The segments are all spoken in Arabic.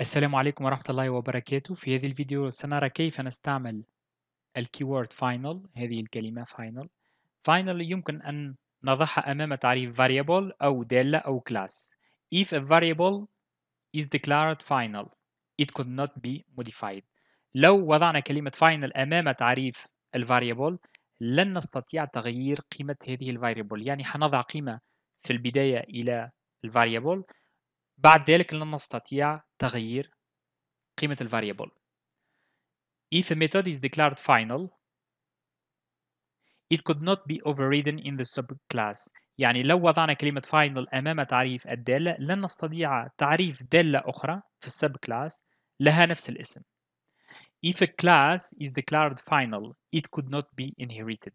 السلام عليكم ورحمة الله وبركاته في هذه الفيديو سنرى كيف نستعمل الكيورد final هذه الكلمة final final يمكن أن نضعها أمام تعريف variable أو دالة أو class if a variable is declared final it could not be modified لو وضعنا كلمة final أمام تعريف variable لن نستطيع تغيير قيمة هذه variable يعني حنضع قيمة في البداية إلى variable بعد ذلك لن نستطيع تغيير قيمة variable. If a method is declared final it could not be overridden in the subclass يعني لو وضعنا كلمة final أمام تعريف الدالة لن نستطيع تعريف دالة أخرى في subclass لها نفس الاسم If a class is declared final it could not be inherited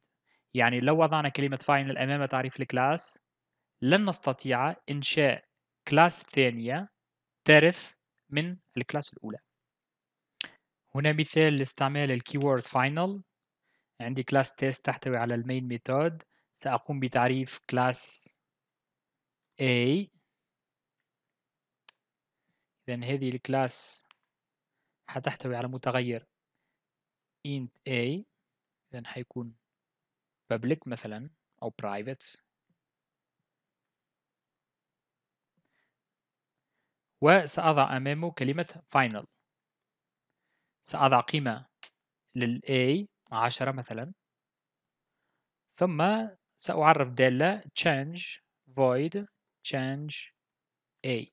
يعني لو وضعنا كلمة final أمام تعريف الكلاس لن نستطيع إنشاء كلاس ثانية ترث من الكلاس الأولى هنا مثال لاستعمال الكيورد final عندي كلاس تيست تحتوي على المين ميثود سأقوم بتعريف كلاس A إذا هذه الكلاس حتحتوي على متغير int A إذا حيكون public مثلا أو private وسأضع أمامه كلمة final سأضع قيمة لل A 10 مثلا ثم سأعرف دالة change void change A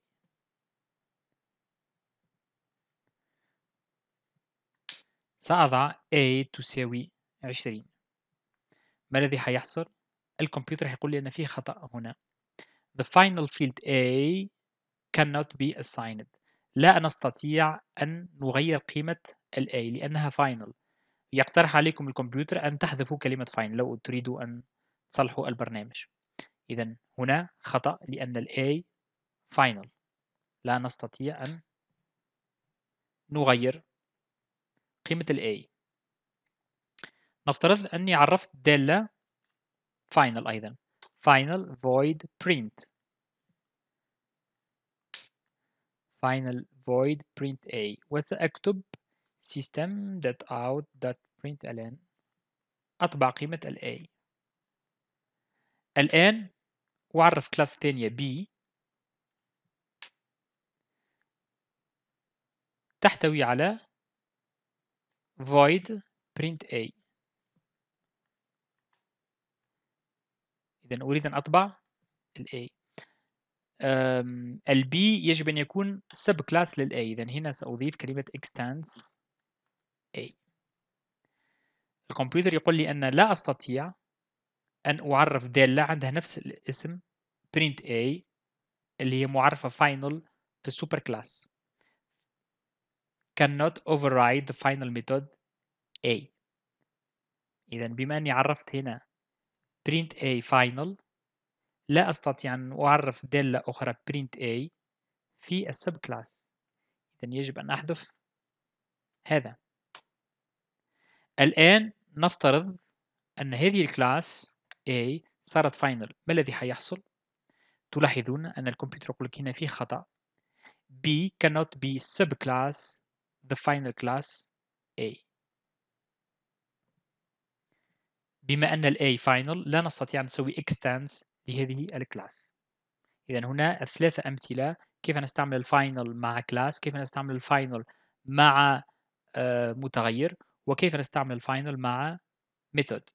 سأضع A تساوي 20 ما الذي حيحصل؟ الكمبيوتر حيقول لي أن فيه خطأ هنا the final field A cannot be assigned لا نستطيع أن نغير قيمة ال A لأنها final يقترح عليكم الكمبيوتر أن تحذفوا كلمة final لو تريدوا أن تصلحوا البرنامج إذا هنا خطأ لأن ال A final لا نستطيع أن نغير قيمة ال A نفترض أني عرفت دالة final أيضا final void print final void a وسأكتب system.out.println أطبع قيمة ال a الآن وأعرف كلاس ثانية B تحتوي على void a إذا أريد أن أطبع ال A البي يجب أن يكون سب كلاس للأي إذا هنا سأضيف كلمة extends A الكمبيوتر يقول لي أن لا أستطيع أن أعرف دالة عندها نفس الاسم print A اللي هي معرفة final في السوبر كلاس cannot override the final method A إذا بما أني عرفت هنا print A final لا أستطيع أن أعرف دالة أخرى print A في السب كلاس إذا يجب أن أحذف هذا الآن نفترض أن هذه الكلاس A صارت فاينل ما الذي حيحصل؟ تلاحظون أن الكمبيوتر يقول لك هنا في خطأ B cannot be subclass the final class A بما أن ال A final لا نستطيع أن نسوي extends لهذه الكلاس إذا هنا الثلاثة أمثلة كيف نستعمل الفاينل مع كلاس كيف نستعمل الفاينل مع آه، متغير وكيف نستعمل الفاينل مع ميثود